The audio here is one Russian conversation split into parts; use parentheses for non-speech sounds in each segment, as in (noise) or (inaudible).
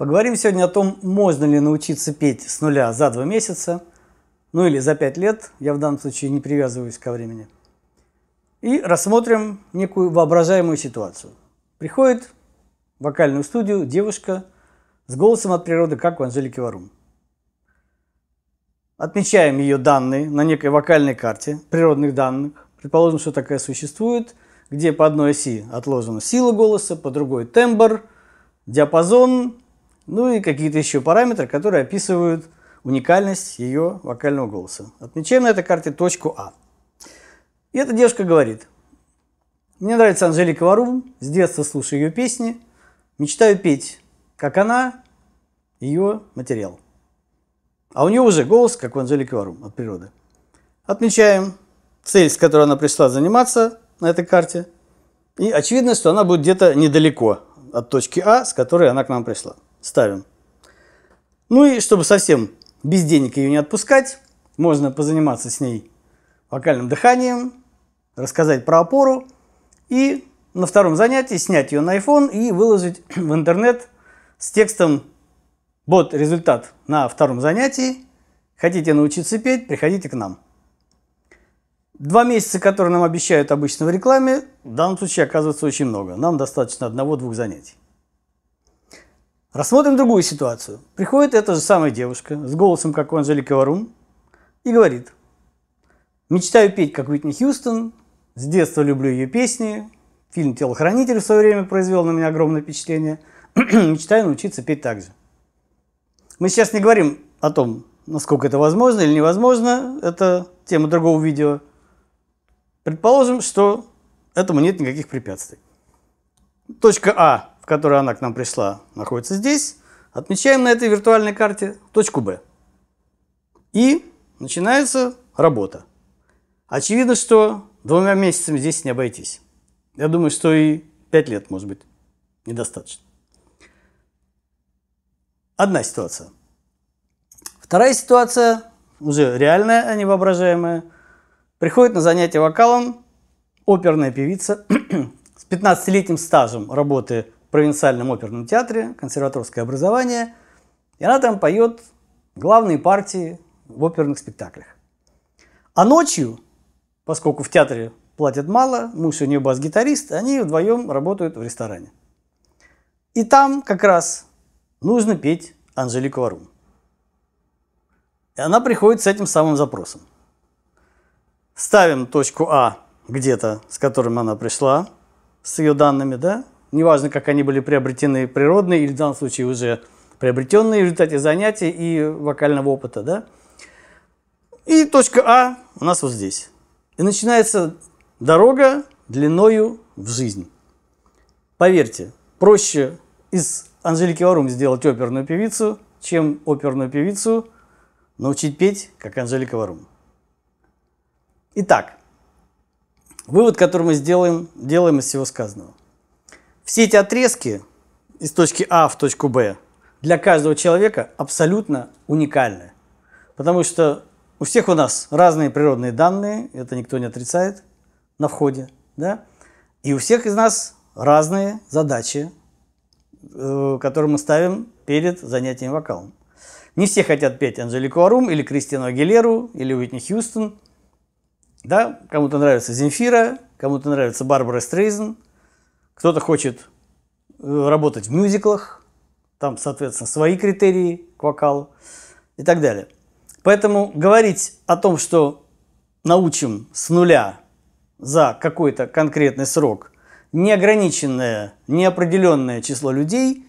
Поговорим сегодня о том, можно ли научиться петь с нуля за два месяца, ну или за пять лет, я в данном случае не привязываюсь ко времени. И рассмотрим некую воображаемую ситуацию. Приходит в вокальную студию девушка с голосом от природы, как у Анжелики Варум. Отмечаем ее данные на некой вокальной карте природных данных. Предположим, что такая существует, где по одной оси отложена сила голоса, по другой тембр, диапазон, ну и какие-то еще параметры, которые описывают уникальность ее вокального голоса. Отмечаем на этой карте точку А. И эта девушка говорит, мне нравится Анжелика Варум, с детства слушаю ее песни, мечтаю петь, как она, ее материал. А у нее уже голос, как у Анжелики Варум, от природы. Отмечаем цель, с которой она пришла заниматься на этой карте. И очевидно, что она будет где-то недалеко от точки А, с которой она к нам пришла ставим. Ну и чтобы совсем без денег ее не отпускать, можно позаниматься с ней вокальным дыханием, рассказать про опору и на втором занятии снять ее на iPhone и выложить (clears throat) в интернет с текстом «Вот результат на втором занятии. Хотите научиться петь? Приходите к нам». Два месяца, которые нам обещают обычно в рекламе, в данном случае оказывается очень много. Нам достаточно одного-двух занятий. Рассмотрим другую ситуацию. Приходит эта же самая девушка с голосом, как у Анжелики Варум, и говорит, мечтаю петь, как Уитни Хьюстон, с детства люблю ее песни, фильм «Телохранитель» в свое время произвел на меня огромное впечатление, (clears throat) мечтаю научиться петь так же. Мы сейчас не говорим о том, насколько это возможно или невозможно, это тема другого видео. Предположим, что этому нет никаких препятствий. Точка А которой она к нам пришла, находится здесь. Отмечаем на этой виртуальной карте точку Б И начинается работа. Очевидно, что двумя месяцами здесь не обойтись. Я думаю, что и пять лет, может быть, недостаточно. Одна ситуация. Вторая ситуация, уже реальная, а не воображаемая. Приходит на занятие вокалом оперная певица (clears throat) с 15-летним стажем работы провинциальном оперном театре, консерваторское образование, и она там поет главные партии в оперных спектаклях. А ночью, поскольку в театре платят мало, муж у нее бас-гитарист, они вдвоем работают в ресторане. И там как раз нужно петь Анжелику Варум. И она приходит с этим самым запросом. Ставим точку А где-то, с которым она пришла, с ее данными, да, неважно, как они были приобретены природные или в данном случае уже приобретенные в результате занятий и вокального опыта, да. И точка А у нас вот здесь. И начинается дорога длиною в жизнь. Поверьте, проще из Анжелики Варум сделать оперную певицу, чем оперную певицу научить петь, как Анжелика Варум. Итак, вывод, который мы сделаем, делаем из всего сказанного. Все эти отрезки из точки А в точку Б для каждого человека абсолютно уникальны. Потому что у всех у нас разные природные данные, это никто не отрицает на входе, да? И у всех из нас разные задачи, э, которые мы ставим перед занятием вокалом. Не все хотят петь Анжелику Арум или Кристину Агилеру или Уитни Хьюстон. Да? Кому-то нравится Земфира, кому-то нравится Барбара Стрейзен – кто-то хочет э, работать в мюзиклах, там, соответственно, свои критерии к вокалу и так далее. Поэтому говорить о том, что научим с нуля за какой-то конкретный срок неограниченное, неопределенное число людей,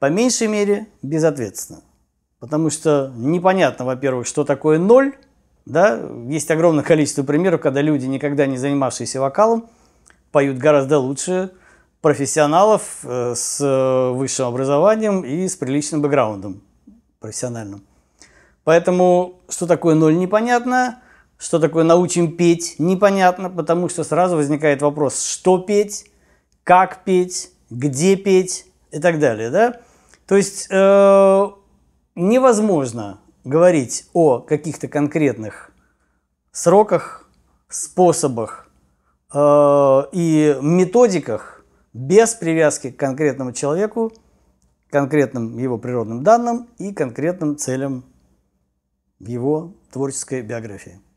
по меньшей мере, безответственно. Потому что непонятно, во-первых, что такое ноль. Да? Есть огромное количество примеров, когда люди, никогда не занимавшиеся вокалом, поют гораздо лучше, профессионалов э, с э, высшим образованием и с приличным бэкграундом профессиональным. Поэтому, что такое ноль, непонятно. Что такое научим петь, непонятно, потому что сразу возникает вопрос, что петь, как петь, где петь и так далее. Да? То есть э, невозможно говорить о каких-то конкретных сроках, способах э, и методиках без привязки к конкретному человеку, конкретным его природным данным и конкретным целям его творческой биографии.